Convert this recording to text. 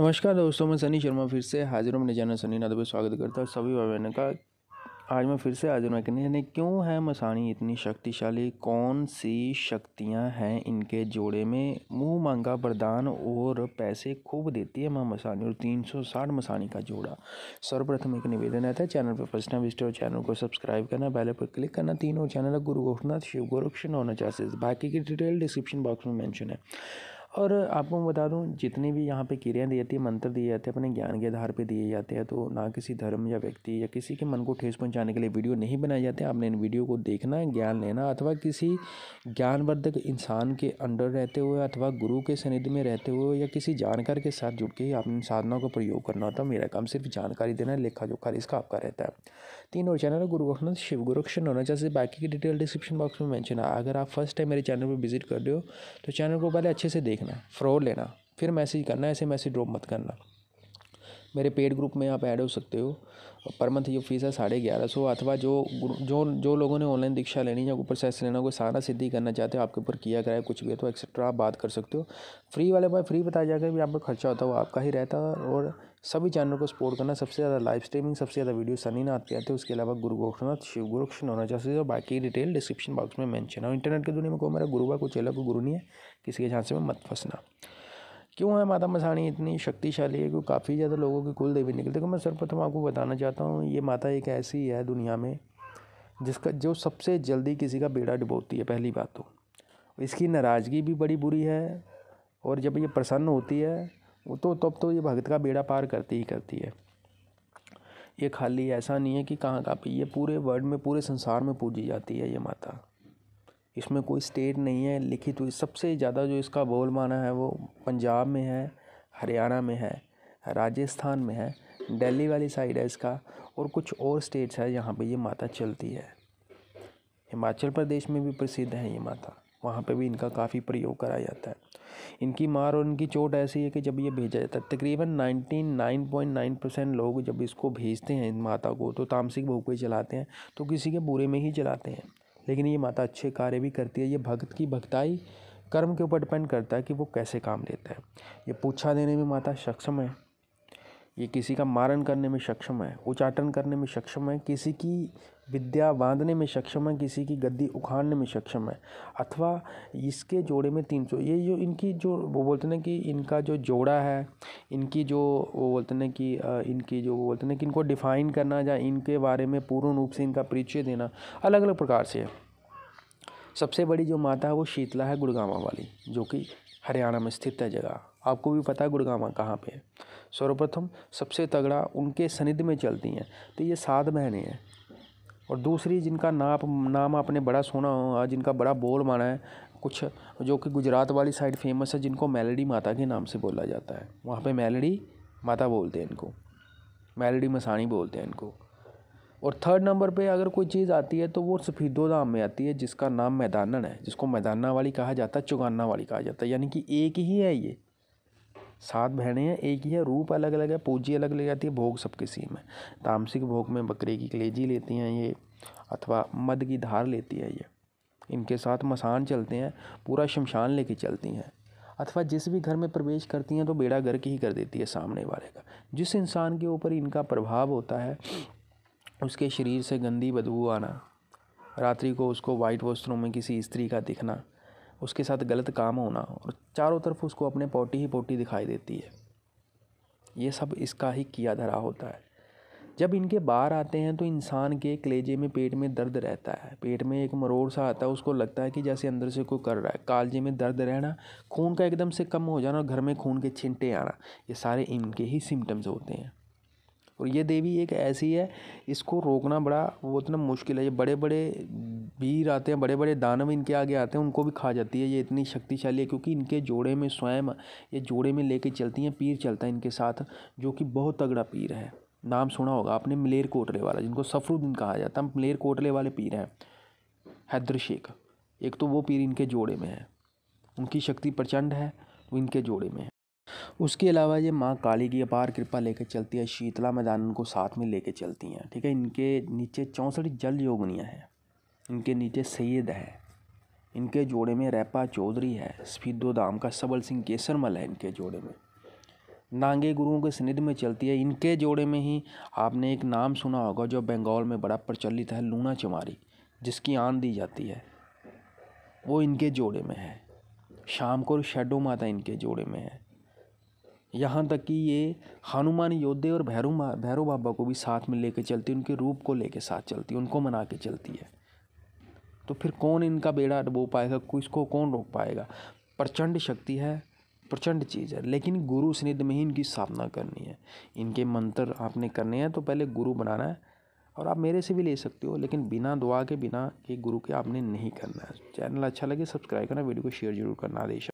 नमस्कार दोस्तों मैं सनी शर्मा फिर से हाजिर हूँ मैंने चैनल सनी नादब स्वागत करता हूँ सभी भाई बहनों का आज मैं फिर से हाजिर हूँ कहने क्यों है मसानी इतनी शक्तिशाली कौन सी शक्तियाँ हैं इनके जोड़े में मुँह मांगा वरदान और पैसे खूब देती है माँ मसानी और तीन सौ साठ मसानी का जोड़ा सर्वप्रथम एक निवेदन आता है चैनल पर फर्स्ट टाइम विस्टर चैनल को सब्सक्राइब करना बैल पर क्लिक करना तीनों चैनल गुरु गोरखनाथ शिव गोरक्षण होना चाहिए बाकी की डिटेल डिस्क्रिप्शन बॉक्स में मैंशन है और आपको मैं बता दूं जितनी भी यहाँ पे क्रियाएँ दी जाती है मंत्र दिए जाते हैं अपने ज्ञान के आधार पे दिए जाते हैं तो ना किसी धर्म या व्यक्ति या किसी के मन को ठेस पहुँचाने के लिए वीडियो नहीं बनाए जाते आपने इन वीडियो को देखना ज्ञान लेना अथवा किसी ज्ञानवर्धक इंसान के अंडर रहते हुए अथवा गुरु के सनिधि में रहते हुए या किसी जानकार के साथ जुड़ के ही आपने इन साधनाओं का प्रयोग करना होता है मेरा काम सिर्फ जानकारी देना है लेखा जोखा इसका आपका रहता है तीन और चैनल है गुरु गोखनाथ शिव गुरुक्षण होना चाहिए बाकी की डिटेल डिस्क्रिप्शन बॉक्स में मैंशन है अगर आप फर्स्ट टाइम मेरे चैनल पर विजिट कर रहे हो तो चैनल को पहले अच्छे से देख देखना फ्रॉड लेना फिर मैसेज करना ऐसे मैसेज ड्रॉप मत करना मेरे पेड ग्रुप में आप ऐड हो सकते हो पर मंथ ये फीस है साढ़े ग्यारह सौ अथवा जो जो जो लोगों ने ऑनलाइन दीक्षा लेनी या ऊपर सेस लेना कोई सारा सिद्धि करना चाहते हो आपके ऊपर किया कराए कुछ भी है तो एक्सेट्रा आप बात कर सकते हो फ्री वाले पर फ्री बताया जाएगा भी आपका खर्चा होता है वो आपका ही रहता है और सभी चैनल को सपोर्ट करना सबसे ज़्यादा लाइव स्ट्रीमिंग सबसे ज़्यादा वीडियो नाथ पे आते हैं उसके अलावा गुरु गोरखनाथ शिव गोरक्षण होना चाहते और बाकी डिटेल डिस्क्रिप्शन बॉक्स में मैंशन है इंटरनेट की दुनिया में कोई मेरा गुरु है कुछ अलग गुरु नहीं है किसी के झांसे में मत फंसना क्यों है माता मसाणी इतनी शक्तिशाली है क्योंकि काफ़ी ज़्यादा लोगों के कुल देवी निकलते मैं सर्वप्रथम आपको बताना चाहता हूँ ये माता एक ऐसी है दुनिया में जिसका जो सबसे जल्दी किसी का बेड़ा डुबोती है पहली बात तो इसकी नाराज़गी भी बड़ी बुरी है और जब ये प्रसन्न होती है वो तो तब तो ये भगत का बेड़ा पार करती ही करती है ये खाली ऐसा नहीं है कि कहाँ का ये पूरे वर्ल्ड में पूरे संसार में पूजी जाती है ये माता इसमें कोई स्टेट नहीं है लिखित हुई सबसे ज़्यादा जो इसका बोल माना है वो पंजाब में है हरियाणा में है राजस्थान में है दिल्ली वाली साइड है इसका और कुछ और स्टेट्स है जहाँ पे ये माता चलती है हिमाचल प्रदेश में भी प्रसिद्ध है ये माता वहाँ पे भी इनका काफ़ी प्रयोग कराया जाता है इनकी मार और इनकी चोट ऐसी है कि जब ये भेजा जाता है तकरीबन नाइन पॉइंट नाइन परसेंट लोग जब इसको भेजते हैं इन माता को तो तामसिक भूखे चलाते हैं तो किसी के बुरे में ही चलाते हैं लेकिन ये माता अच्छे कार्य भी करती है ये भक्त की भक्ताई कर्म के ऊपर डिपेंड करता है कि वो कैसे काम लेता है ये पूछा देने में माता सक्षम है ये किसी का मारण करने में सक्षम है उच्चाटन करने में सक्षम है किसी की विद्या बांधने में सक्षम है किसी की गद्दी उखाड़ने में सक्षम है अथवा इसके जोड़े में तीन सौ ये जो इनकी जो वो बोलते ना कि इनका जो जोड़ा है इनकी जो वो बोलते ना कि इनकी जो वो बोलते ना कि इनको डिफ़ाइन करना या इनके बारे में पूर्ण रूप से इनका परिचय देना अलग अलग प्रकार से है सबसे बड़ी जो माता है वो शीतला है गुड़गावा वाली जो कि हरियाणा में स्थित है जगह आपको भी पता है गुड़गावा कहाँ पे है सर्वप्रथम सबसे तगड़ा उनके सनिधि में चलती हैं तो ये सात बहनें हैं और दूसरी जिनका नाप नाम आपने बड़ा सुना हो जिनका बड़ा बोल माना है कुछ जो कि गुजरात वाली साइड फेमस है जिनको मेलडी माता के नाम से बोला जाता है वहाँ पे मेलडी माता बोलते हैं इनको मेलडी मसानी बोलते हैं इनको और थर्ड नंबर पे अगर कोई चीज़ आती है तो वो सफ़ीदो धाम में आती है जिसका नाम मैदानन है जिसको मैदाना वाली कहा जाता है चुगाना वाली कहा जाता है यानी कि एक ही है ये सात बहनें हैं एक ही है रूप अलग अलग है पूजी अलग ले जाती है भोग सबके सेम है तामसिक भोग में बकरे की कलेजी लेती हैं ये अथवा मद की धार लेती है ये इनके साथ मसान चलते हैं पूरा शमशान लेके चलती हैं अथवा जिस भी घर में प्रवेश करती हैं तो बेड़ा गर्क ही कर देती है सामने वाले का जिस इंसान के ऊपर इनका प्रभाव होता है उसके शरीर से गंदी बदबू आना रात्रि को उसको वाइट वस्त्रों में किसी स्त्री का दिखना उसके साथ गलत काम होना और चारों तरफ उसको अपने पोटी ही पोटी दिखाई देती है ये सब इसका ही किया धरा होता है जब इनके बाहर आते हैं तो इंसान के कलेजे में पेट में दर्द रहता है पेट में एक मरोड़ सा आता है उसको लगता है कि जैसे अंदर से कोई कर रहा है कालजे में दर्द रहना खून का एकदम से कम हो जाना और घर में खून के छिंटे आना ये सारे इनके ही सिम्टम्स होते हैं और ये देवी एक ऐसी है इसको रोकना बड़ा वो इतना मुश्किल है ये बड़े बड़े वीर आते हैं बड़े बड़े दानव इनके आगे आते हैं उनको भी खा जाती है ये इतनी शक्तिशाली है क्योंकि इनके जोड़े में स्वयं ये जोड़े में लेके चलती हैं पीर चलता है इनके साथ जो कि बहुत तगड़ा पीर है नाम सुना होगा आपने मलेर कोटले वाला जिनको सफरुद्दीन कहा जाता है मलेर कोटले वाले पीर हैं हैदर शेख एक तो वो पीर इनके जोड़े में है उनकी शक्ति प्रचंड है वो इनके जोड़े में है उसके अलावा ये माँ काली की अपार कृपा लेकर चलती है शीतला मैदान उनको साथ में लेकर चलती हैं ठीक है इनके नीचे चौंसठ जल योगनियाँ हैं इनके नीचे सैयद है इनके जोड़े में रैपा चौधरी है स्फीदो दाम का सबल सिंह केसरमल है इनके जोड़े में नांगे गुरुओं के स्निध में चलती है इनके जोड़े में ही आपने एक नाम सुना होगा जो बंगाल में बड़ा प्रचलित है लूना चमारी जिसकी आन दी जाती है वो इनके जोड़े में है शाम को शेडो माता इनके जोड़े में है यहाँ तक कि ये हनुमान योद्धे और भैरू भैरव बाबा को भी साथ में लेके चलती है उनके रूप को लेके साथ चलती है उनको मना के चलती है तो फिर कौन इनका बेड़ा डबो पाएगा किसको कौन रोक पाएगा प्रचंड शक्ति है प्रचंड चीज़ है लेकिन गुरु स्निध में ही इनकी स्थापना करनी है इनके मंत्र आपने करने हैं तो पहले गुरु बनाना है और आप मेरे से भी ले सकते हो लेकिन बिना दुआ के बिना एक गुरु के आपने नहीं करना है चैनल अच्छा लगे सब्सक्राइब करना वीडियो को शेयर जरूर करना आदेश